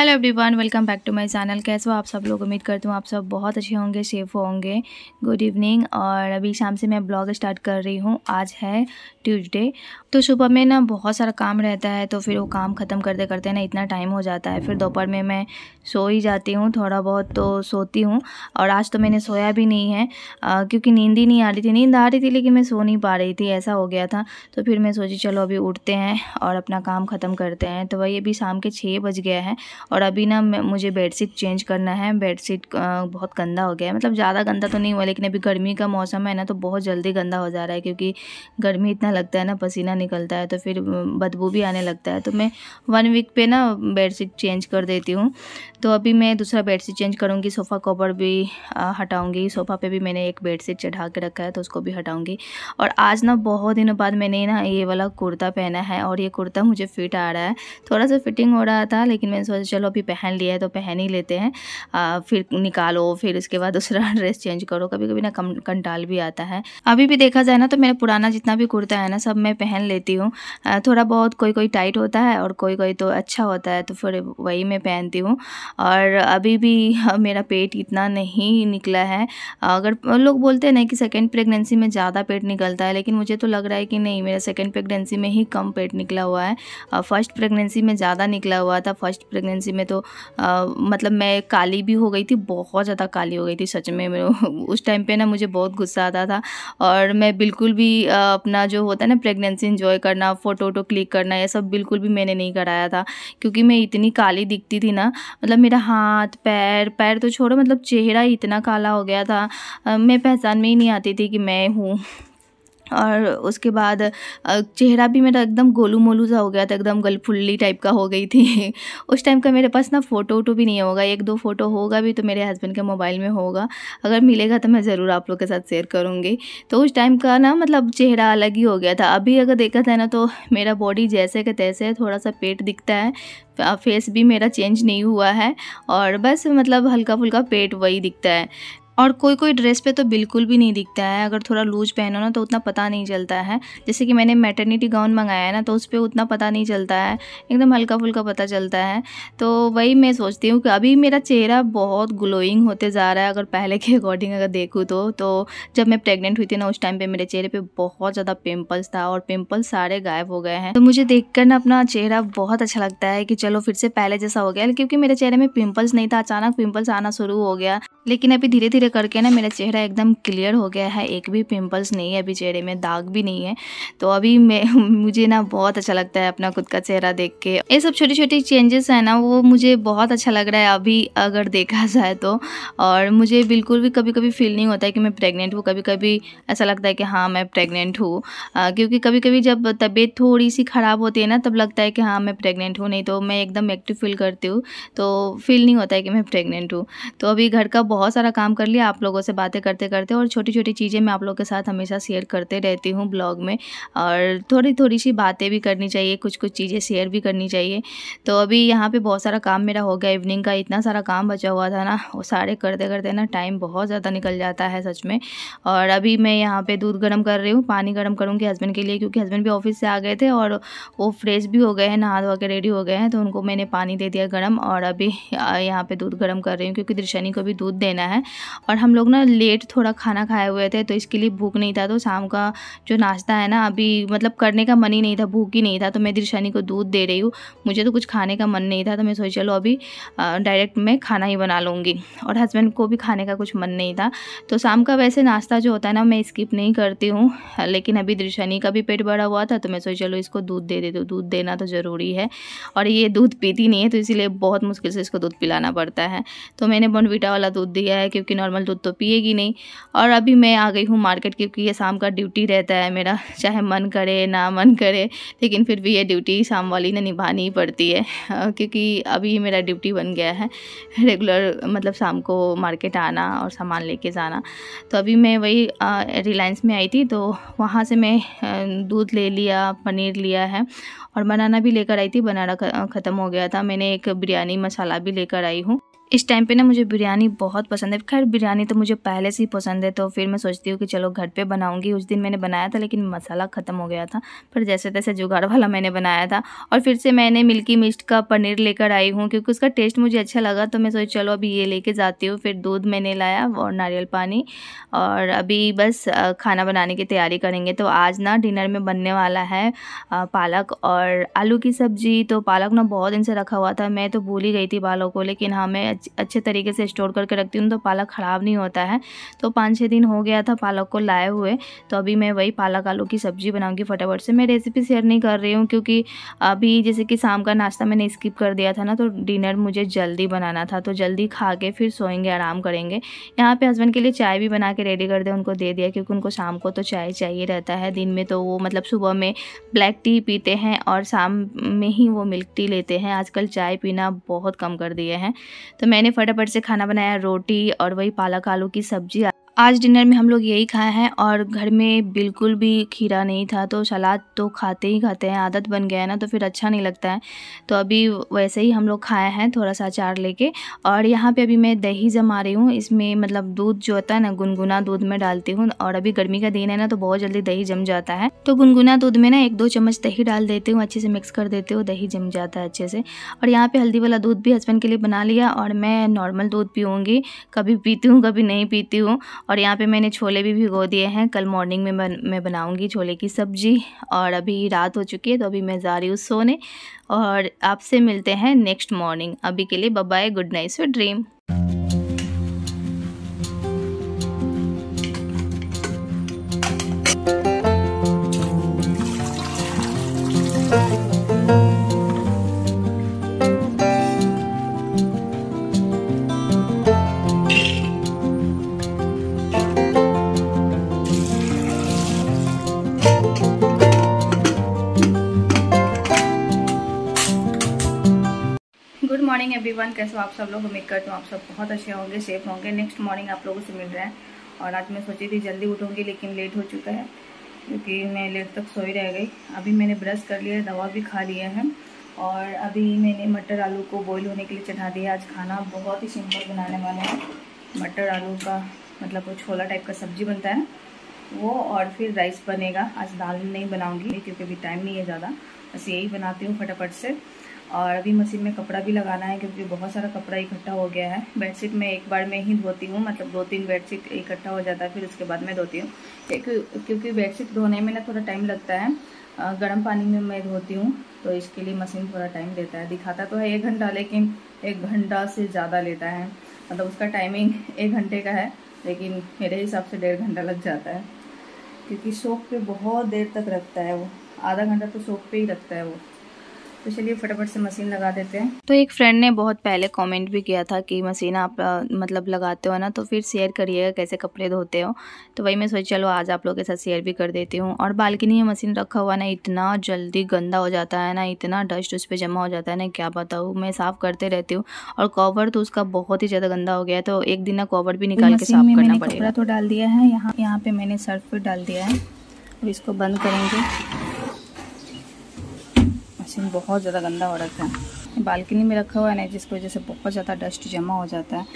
Hello everyone welcome back to my channel कैसे हो आप सब लोग उम्मीद करती हूँ आप सब बहुत अच्छे होंगे सेफ़ होंगे गुड इवनिंग और अभी शाम से मैं ब्लॉग स्टार्ट कर रही हूँ आज है ट्यूसडे तो सुबह में ना बहुत सारा काम रहता है तो फिर वो काम ख़त्म करते करते ना इतना टाइम हो जाता है फिर दोपहर में मैं सो ही जाती हूँ थोड़ा बहुत तो सोती हूँ और आज तो मैंने सोया भी नहीं है आ, क्योंकि नींद ही नहीं आ रही थी नींद आ रही थी लेकिन मैं सो नहीं पा रही थी ऐसा हो गया था तो फिर मैं सोची चलो अभी उठते हैं और अपना काम ख़त्म करते हैं तो वही अभी शाम के छः बज गया है और अभी ना मुझे बेड चेंज करना है बेड बहुत गंदा हो गया है मतलब ज़्यादा गंदा तो नहीं हुआ लेकिन अभी गर्मी का मौसम है ना तो बहुत जल्दी गंदा हो जा रहा है क्योंकि गर्मी इतना पसीना लगता है ना पसीना निकलता है तो फिर बदबू भी आने लगता है तो मैं वन वीक पे ना बेडशीट चेंज कर देती हूँ तो अभी मैं दूसरा बेडशीट चेंज करूँगी सोफ़ा कवर भी हटाऊँगी सोफ़ा पे भी मैंने एक बेडशीट चढ़ा के रखा है तो उसको भी हटाऊँगी और आज ना बहुत दिनों बाद मैंने ना ये वाला कुर्ता पहना है और ये कुर्ता मुझे फिट आ रहा है थोड़ा सा फिटिंग हो रहा था लेकिन मैंने सोचा चलो अभी पहन लिया है तो पहन ही लेते हैं फिर निकालो फिर उसके बाद दूसरा ड्रेस चेंज करो कभी कभी ना कम कंटाल भी आता है अभी भी देखा जाए ना तो मेरा पुराना जितना भी कुर्ता है ना सब मैं पहन लेती हूँ थोड़ा बहुत कोई कोई टाइट होता है और कोई कोई तो अच्छा होता है तो फिर वही मैं पहनती हूँ और अभी भी मेरा पेट इतना नहीं निकला है अगर लोग बोलते हैं ना कि सेकेंड प्रेगनेंसी में ज़्यादा पेट निकलता है लेकिन मुझे तो लग रहा है कि नहीं मेरा सेकेंड प्रेगनेंसी में ही कम पेट निकला हुआ है फर्स्ट प्रेगनेंसी में ज़्यादा निकला हुआ था फर्स्ट प्रेगनेंसी में तो मतलब मैं काली भी हो गई थी बहुत ज़्यादा काली हो गई थी सच में उस टाइम पे ना मुझे बहुत गुस्सा आता था और मैं बिल्कुल भी अपना जो होता है ना प्रेगनेंसी इन्जॉय करना फ़ोटो वोटो क्लिक करना ये सब बिल्कुल भी मैंने नहीं कराया था क्योंकि मैं इतनी काली दिखती थी ना मतलब मेरा हाथ पैर पैर तो छोड़ो मतलब चेहरा इतना काला हो गया था मैं पहचान में ही नहीं आती थी कि मैं हूँ और उसके बाद चेहरा भी मेरा एकदम गोलू मोलू सा हो गया था एकदम गलफुल्ली टाइप का हो गई थी उस टाइम का मेरे पास ना फ़ोटो वोटो भी नहीं होगा एक दो फ़ोटो होगा भी तो मेरे हस्बैंड के मोबाइल में होगा अगर मिलेगा तो मैं ज़रूर आप लोग के साथ शेयर करूँगी तो उस टाइम का ना मतलब चेहरा अलग ही हो गया था अभी अगर देखा था ना तो मेरा बॉडी जैसे के तैसे है थोड़ा सा पेट दिखता है फेस भी मेरा चेंज नहीं हुआ है और बस मतलब हल्का फुल्का पेट वही दिखता है और कोई कोई ड्रेस पे तो बिल्कुल भी नहीं दिखता है अगर थोड़ा लूज पहनो ना तो उतना पता नहीं चलता है जैसे कि मैंने मैटर्निटी गाउन मंगाया है ना तो उस पर उतना पता नहीं चलता है एकदम हल्का फुल्का पता चलता है तो वही मैं सोचती हूँ कि अभी मेरा चेहरा बहुत ग्लोइंग होते जा रहा है अगर पहले के अकॉर्डिंग अगर देखूँ तो तो जब मैं प्रेगनेंट हुई थी ना उस टाइम पर मेरे चेहरे पर बहुत ज़्यादा पिम्पल्स था और पिम्पल्स सारे गायब हो गए हैं तो मुझे देख ना अपना चेहरा बहुत अच्छा लगता है कि चलो फिर से पहले जैसा हो गया क्योंकि मेरे चेहरे में पिम्पल्स नहीं था अचानक पिम्पल्स आना शुरू हो गया लेकिन अभी धीरे धीरे करके ना मेरा चेहरा एकदम क्लियर हो गया है एक भी पिंपल्स नहीं है अभी चेहरे में दाग भी नहीं है तो अभी मैं मुझे ना बहुत अच्छा लगता है अपना खुद का चेहरा देख के ये सब छोटी छोटी चेंजेस है ना वो मुझे बहुत अच्छा लग रहा है अभी अगर देखा जाए तो और मुझे बिल्कुल भी कभी कभी फील नहीं होता है कि मैं प्रेगनेंट हूँ कभी कभी ऐसा लगता है कि हाँ मैं प्रेगनेंट हूँ क्योंकि कभी कभी जब तबीयत थोड़ी सी ख़राब होती है ना तब लगता है कि हाँ मैं प्रेगनेंट हूँ नहीं तो मैं एकदम एक्टिव फील करती हूँ तो फील नहीं होता है कि मैं प्रेगनेंट हूँ तो अभी घर का बहुत सारा काम कर लिया चलिए आप लोगों से बातें करते करते और छोटी छोटी चीज़ें मैं आप लोगों के साथ हमेशा शेयर करते रहती हूँ ब्लॉग में और थोड़ी थोड़ी सी बातें भी करनी चाहिए कुछ कुछ चीज़ें शेयर भी करनी चाहिए तो अभी यहाँ पर बहुत सारा काम मेरा हो गया इवनिंग का इतना सारा काम बचा हुआ था ना वो सारे करते करते ना टाइम बहुत ज़्यादा निकल जाता है सच में और अभी मैं यहाँ पर दूध गर्म कर रही हूँ पानी गर्म करूँगी हस्बैंड के लिए क्योंकि हस्बैंड भी ऑफिस से आ गए थे और वो फ्रेश भी हो गए हैं नहा धो के रेडी हो गए हैं तो उनको मैंने पानी दे दिया गर्म और अभी यहाँ पे दूध गर्म कर रही हूँ क्योंकि दृशनी को भी दूध देना है और हम लोग ना लेट थोड़ा खाना खाए हुए थे तो इसके लिए भूख नहीं था तो शाम का जो नाश्ता है ना अभी मतलब करने का मन ही नहीं था भूख ही नहीं था तो मैं दिलशानी को दूध दे रही हूँ मुझे तो कुछ खाने का मन नहीं था तो मैं सोच चलो अभी डायरेक्ट मैं खाना ही बना लूँगी और हस्बैंड को भी खाने का कुछ मन नहीं था तो शाम का वैसे नाश्ता जो होता है ना मैं स्किप नहीं करती हूँ लेकिन अभी दिलशानी का भी पेट बड़ा हुआ था तो मैं सोच चलो इसको दूध दे देती हूँ दूध देना तो ज़रूरी है और ये दूध पीती नहीं है तो इसीलिए बहुत मुश्किल से इसको दूध पिलाना पड़ता है तो मैंने बोनविटा वाला दूध दिया है क्योंकि नॉर्मल दूध तो पिएगी नहीं और अभी मैं आ गई हूँ मार्केट क्योंकि ये शाम का ड्यूटी रहता है मेरा चाहे मन करे ना मन करे लेकिन फिर भी ये ड्यूटी शाम वाली ना निभानी ही पड़ती है क्योंकि अभी मेरा ड्यूटी बन गया है रेगुलर मतलब शाम को मार्केट आना और सामान लेके जाना तो अभी मैं वही रिलायंस में आई थी तो वहाँ से मैं दूध ले लिया पनीर लिया है और बनाना भी लेकर आई थी बनाना ख़त्म हो गया था मैंने एक बिरयानी मसाला भी लेकर आई हूँ इस टाइम पे ना मुझे बिरयानी बहुत पसंद है खैर बिरयानी तो मुझे पहले से ही पसंद है तो फिर मैं सोचती हूँ कि चलो घर पे बनाऊँगी उस दिन मैंने बनाया था लेकिन मसाला ख़त्म हो गया था पर जैसे तैसे जुगाड़ वाला मैंने बनाया था और फिर से मैंने मिल्की मिस्ट का पनीर लेकर आई हूँ क्योंकि उसका टेस्ट मुझे अच्छा लगा तो मैं सोच चलो अभी ये लेके जाती हूँ फिर दूध मैंने लाया और नारियल पानी और अभी बस खाना बनाने की तैयारी करेंगे तो आज ना डिनर में बनने वाला है पालक और आलू की सब्ज़ी तो पालक ना बहुत दिन से रखा हुआ था मैं तो भूल ही गई थी बालों को लेकिन हाँ मैं अच्छे तरीके से स्टोर करके रखती हूँ तो पालक ख़राब नहीं होता है तो पाँच छः दिन हो गया था पालक को लाए हुए तो अभी मैं वही पालक आलू की सब्ज़ी बनाऊँगी फटाफट से मैं रेसिपी शेयर नहीं कर रही हूँ क्योंकि अभी जैसे कि शाम का नाश्ता मैंने स्किप कर दिया था ना तो डिनर मुझे जल्दी बनाना था तो जल्दी खा के फिर सोएंगे आराम करेंगे यहाँ पर हस्बैंड के लिए चाय भी बना के रेडी कर दिया उनको दे दिया क्योंकि उनको शाम को तो चाय चाहिए रहता है दिन में तो वो मतलब सुबह में ब्लैक टी पीते हैं और शाम में ही वो मिल्क टी लेते हैं आजकल चाय पीना बहुत कम कर दिए हैं तो मैंने फटाफट से खाना बनाया रोटी और वही पालक आलू की सब्जी आज डिनर में हम लोग यही खाए हैं और घर में बिल्कुल भी खीरा नहीं था तो सलाद तो खाते ही खाते हैं आदत बन गया है ना तो फिर अच्छा नहीं लगता है तो अभी वैसे ही हम लोग खाए हैं थोड़ा सा अचार लेके और यहाँ पे अभी मैं दही जमा रही हूँ इसमें मतलब दूध जो होता है ना गुनगुना दूध में डालती हूँ और अभी गर्मी का दिन है ना तो बहुत जल्दी दही जम जाता है तो गुनगुना दूध में ना एक दो चम्मच दही डाल देती हूँ अच्छे से मिक्स कर देती हूँ दही जम जाता है अच्छे से और यहाँ पर हल्दी वाला दूध भी हस्बैंड के लिए बना लिया और मैं नॉर्मल दूध पीऊँगी कभी पीती हूँ कभी नहीं पीती हूँ और यहाँ पे मैंने छोले भी भिगो दिए हैं कल मॉर्निंग में बन, मैं बनाऊँगी छोले की सब्ज़ी और अभी रात हो चुकी है तो अभी मैं जा रही हूँ सोने और आपसे मिलते हैं नेक्स्ट मॉर्निंग अभी के लिए bye good night so dream morning everyone कैसे हो आप सब लोग उम्मीद करते हूँ आप सब बहुत अच्छे होंगे सेफ होंगे नेक्स्ट मॉर्निंग आप लोगों से मिल रहे हैं और आज मैं सोची थी जल्दी उठूँगी लेकिन लेट हो चुका है क्योंकि मैं लेट तक सोई रह गई अभी मैंने ब्रश कर लिया है दवा भी खा लिया है और अभी मैंने मटर आलू को बॉयल होने के लिए चढ़ा दिया आज खाना बहुत ही सिंपल बनाने वाला है मटर आलू का मतलब वो छोला टाइप का सब्जी बनता है वो और फिर राइस बनेगा आज दाल नहीं बनाऊंगी क्योंकि अभी टाइम नहीं है ज़्यादा बस यही बनाती हूँ फटाफट से और अभी मशीन में कपड़ा भी लगाना है क्योंकि बहुत सारा कपड़ा इकट्ठा हो गया है बेडशीट मैं एक बार में ही धोती हूँ मतलब दो तीन बेडशीट इकट्ठा हो जाता है फिर उसके बाद मैं धोती हूँ क्योंकि बेडशीट धोने में ना थोड़ा टाइम लगता है गर्म पानी में मैं धोती हूँ तो इसके लिए मशीन थोड़ा टाइम लेता है दिखाता तो है एक घंटा लेकिन एक घंटा से ज़्यादा लेता है मतलब उसका टाइमिंग एक घंटे का है लेकिन मेरे हिसाब से डेढ़ घंटा लग जाता है क्योंकि शोक पे बहुत देर तक रखता है वो आधा घंटा तो शोक पे ही रखता है वो तो चलिए फटाफट से मशीन लगा देते हैं तो एक फ्रेंड ने बहुत पहले कमेंट भी किया था कि मशीन आप मतलब लगाते हो ना तो फिर शेयर करिएगा कैसे कपड़े धोते हो तो वही मैं सोच चलो आज आप लोग के साथ शेयर भी कर देती हूँ और बालकनी में मशीन रखा हुआ ना इतना जल्दी गंदा हो जाता है ना इतना डस्ट उस पर जमा हो जाता है ना क्या बताऊँ मैं साफ़ करते रहती हूँ और कॉवर तो उसका बहुत ही ज़्यादा गंदा हो गया है तो एक दिन ना कॉवर भी निकाल के साफ करना पड़ेगा तो डाल दिया है यहाँ यहाँ पे मैंने सर्फ डाल दिया है अब इसको बंद करेंगे सीन बहुत ज़्यादा गंदा हो रखा है बालकनी में रखा हुआ है ना जिसकी वजह से बहुत ज़्यादा डस्ट जमा हो जाता है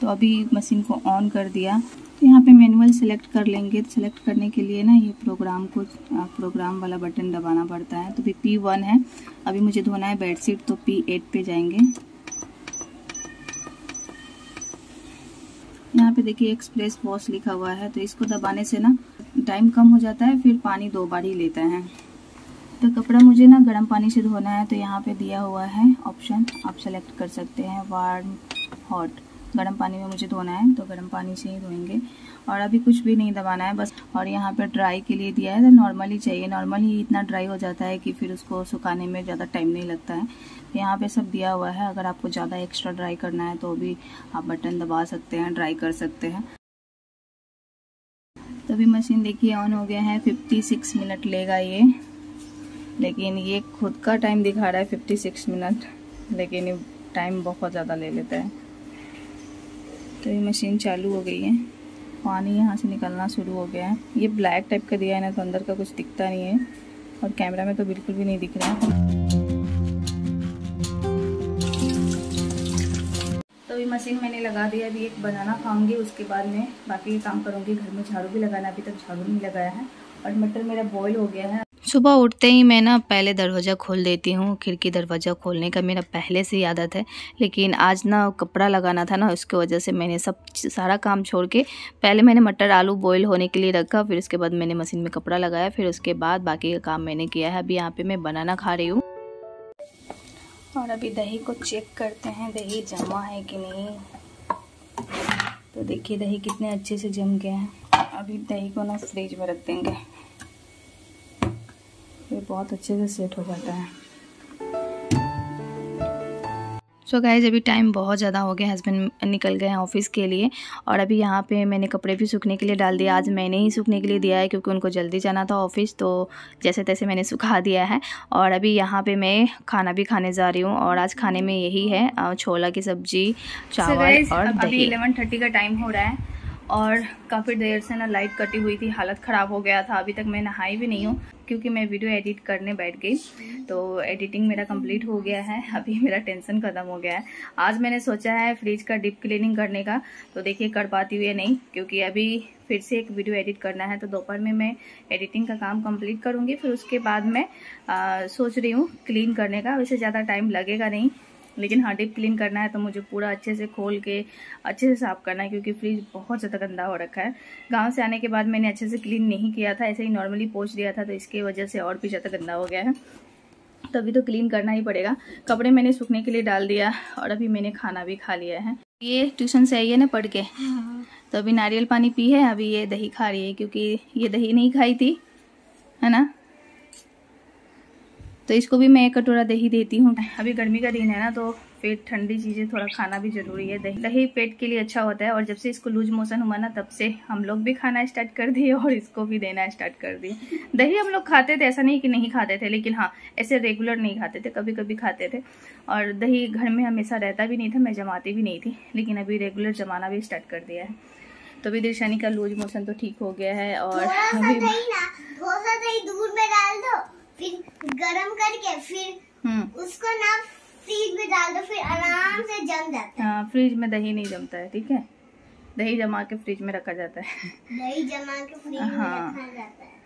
तो अभी मशीन को ऑन कर दिया तो यहाँ पे मैनुअल सेलेक्ट कर लेंगे तो सेलेक्ट करने के लिए ना ये प्रोग्राम को प्रोग्राम वाला बटन दबाना पड़ता है तो अभी पी वन है अभी मुझे धोना है बेडशीट तो पी एट पे जाएंगे यहाँ पे देखिए एक्सप्रेस वॉश लिखा हुआ है तो इसको दबाने से ना टाइम कम हो जाता है फिर पानी दो बार ही लेता है तो कपड़ा मुझे ना गर्म पानी से धोना है तो यहाँ पे दिया हुआ है ऑप्शन आप सेलेक्ट कर सकते हैं वार्म हॉट गर्म पानी में मुझे धोना है तो गर्म पानी से ही धोएंगे और अभी कुछ भी नहीं दबाना है बस और यहाँ पर ड्राई के लिए दिया है तो नॉर्मली चाहिए नॉर्मल ही इतना ड्राई हो जाता है कि फिर उसको सुखाने में ज़्यादा टाइम नहीं लगता है तो यहाँ पे सब दिया हुआ है अगर आपको ज़्यादा एक्स्ट्रा ड्राई करना है तो भी आप बटन दबा सकते हैं ड्राई कर सकते हैं तो अभी मशीन देखिए ऑन हो गया है 56 मिनट लेगा ये लेकिन ये खुद का टाइम दिखा रहा है फिफ्टी सिक्स मिनट लेकिन ये टाइम बहुत ज़्यादा ले लेता है तो ये मशीन चालू हो गई है पानी यहाँ से निकलना शुरू हो गया है ये ब्लैक टाइप का दिया है ना तो अंदर का कुछ दिखता नहीं है और कैमरा में तो बिल्कुल भी नहीं दिख रहा है तो अभी मशीन मैंने लगा दिया अभी एक बनाना खाऊंगी उसके बाद में बाकी काम करूँगी घर में झाड़ू भी लगाना अभी तक झाड़ू नहीं लगाया है और मटर मेरा बॉयल हो गया है सुबह उठते ही मैं ना पहले दरवाज़ा खोल देती हूँ खिड़की दरवाज़ा खोलने का मेरा पहले से ही आदत है लेकिन आज ना कपड़ा लगाना था ना उसकी वजह से मैंने सब सारा काम छोड़ के पहले मैंने मटर आलू बॉईल होने के लिए रखा फिर उसके बाद मैंने मशीन में कपड़ा लगाया फिर उसके बाद बाकी का काम मैंने किया है अभी यहाँ पर मैं बनाना खा रही हूँ और अभी दही को चेक करते हैं दही जमा है कि नहीं तो देखिए दही कितने अच्छे से जम गया है अभी दही को ना फ्रिज में रख देंगे बहुत अच्छे से सेट हो जाता है सो so गाइज अभी टाइम बहुत ज़्यादा हो गया हस्बैंड निकल गए हैं ऑफिस के लिए और अभी यहाँ पे मैंने कपड़े भी सूखने के लिए डाल दिया आज मैंने ही सूखने के लिए दिया है क्योंकि उनको जल्दी जाना था ऑफिस तो जैसे तैसे मैंने सुखा दिया है और अभी यहाँ पे मैं खाना भी खाने जा रही हूँ और आज खाने में यही है छोला की सब्जी चावल so और अभी इलेवन थर्टी का टाइम हो रहा है और काफ़ी देर से ना लाइट कटी हुई थी हालत ख़राब हो गया था अभी तक मैं नहाई भी नहीं हूँ क्योंकि मैं वीडियो एडिट करने बैठ गई तो एडिटिंग मेरा कंप्लीट हो गया है अभी मेरा टेंशन ख़त्म हो गया है आज मैंने सोचा है फ्रिज का डिप क्लीनिंग करने का तो देखिए कर पाती हुई नहीं क्योंकि अभी फिर से एक वीडियो एडिट करना है तो दोपहर में मैं एडिटिंग का काम कंप्लीट करूँगी फिर उसके बाद मैं आ, सोच रही हूँ क्लीन करने का वैसे ज़्यादा टाइम लगेगा नहीं लेकिन हाँ डिप क्लीन करना है तो मुझे पूरा अच्छे से खोल के अच्छे से साफ़ करना है क्योंकि फ्रिज बहुत ज़्यादा गंदा हो रखा है गाँव से आने के बाद मैंने अच्छे से क्लीन नहीं किया था ऐसे ही नॉर्मली पोच दिया था तो इसके वजह से और भी ज़्यादा गंदा हो गया है तभी तो क्लीन करना ही पड़ेगा कपड़े मैंने सूखने के लिए डाल दिया और अभी मैंने खाना भी खा लिया है ये ट्यूशन से आई है ना पढ़ के हाँ। तो अभी नारियल पानी पी है अभी ये दही खा रही है क्योंकि ये दही नहीं खाई थी है ना तो इसको भी मैं एक कटोरा दही देती हूँ अभी गर्मी का दिन है ना तो पेट ठंडी चीज़ें थोड़ा खाना भी जरूरी है दही दही पेट के लिए अच्छा होता है और जब से इसको लूज मोशन हुआ ना तब से हम लोग भी खाना स्टार्ट कर दिए और इसको भी देना स्टार्ट कर दिए दही हम लोग खाते थे ऐसा नहीं कि नहीं खाते थे लेकिन हाँ ऐसे रेगुलर नहीं खाते थे कभी कभी खाते थे और दही घर में हमेशा रहता भी नहीं था मैं जमाती भी नहीं थी लेकिन अभी रेगुलर जमाना भी स्टार्ट कर दिया है तो अभी दिलशानी का लूज मोशन तो ठीक हो गया है और अभी में डाल दो फिर गरम करके फिर हम्म। उसको ना फ्रिज में डाल दो फिर आराम से जम जाता है हाँ फ्रिज में दही नहीं जमता है ठीक है दही जमा के फ्रिज में रखा जाता है दही जमा के फ्रिज में हाँ। रखा जाता है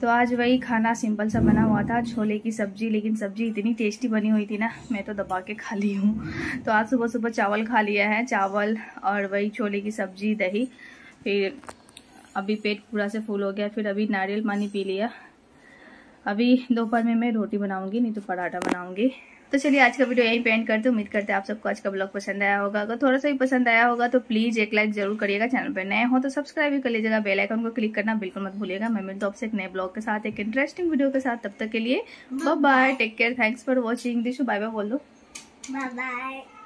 तो आज वही खाना सिंपल सा बना हुआ था छोले की सब्जी लेकिन सब्जी इतनी टेस्टी बनी हुई थी ना मैं तो दबा के खा ली हूँ तो आज सुबह सुबह चावल खा लिया है चावल और वही छोले की सब्जी दही फिर अभी पेट पूरा से फूल हो गया फिर अभी नारियल पानी पी लिया अभी दोपहर में मैं रोटी बनाऊंगी नहीं तो पराठा बनाऊंगी तो चलिए आज का वीडियो यहीं पेंट करते उम्मीद करते हैं आप सबको आज का ब्लॉग पसंद आया होगा अगर थोड़ा सा भी पसंद आया होगा तो प्लीज एक लाइक जरूर करिएगा चैनल पर नए हो तो सब्सक्राइब भी कर लीजिएगा बेल आइकन को क्लिक करना बिल्कुल मत भूलिएगा मैं मिलता तो हूँ आपसे एक नए ब्लॉग के साथ एक इंटरेस्टिंग वीडियो के साथ तब तक के लिए bye bye take care thanks for watching दिशो बाय बाय बोलो बाय बाय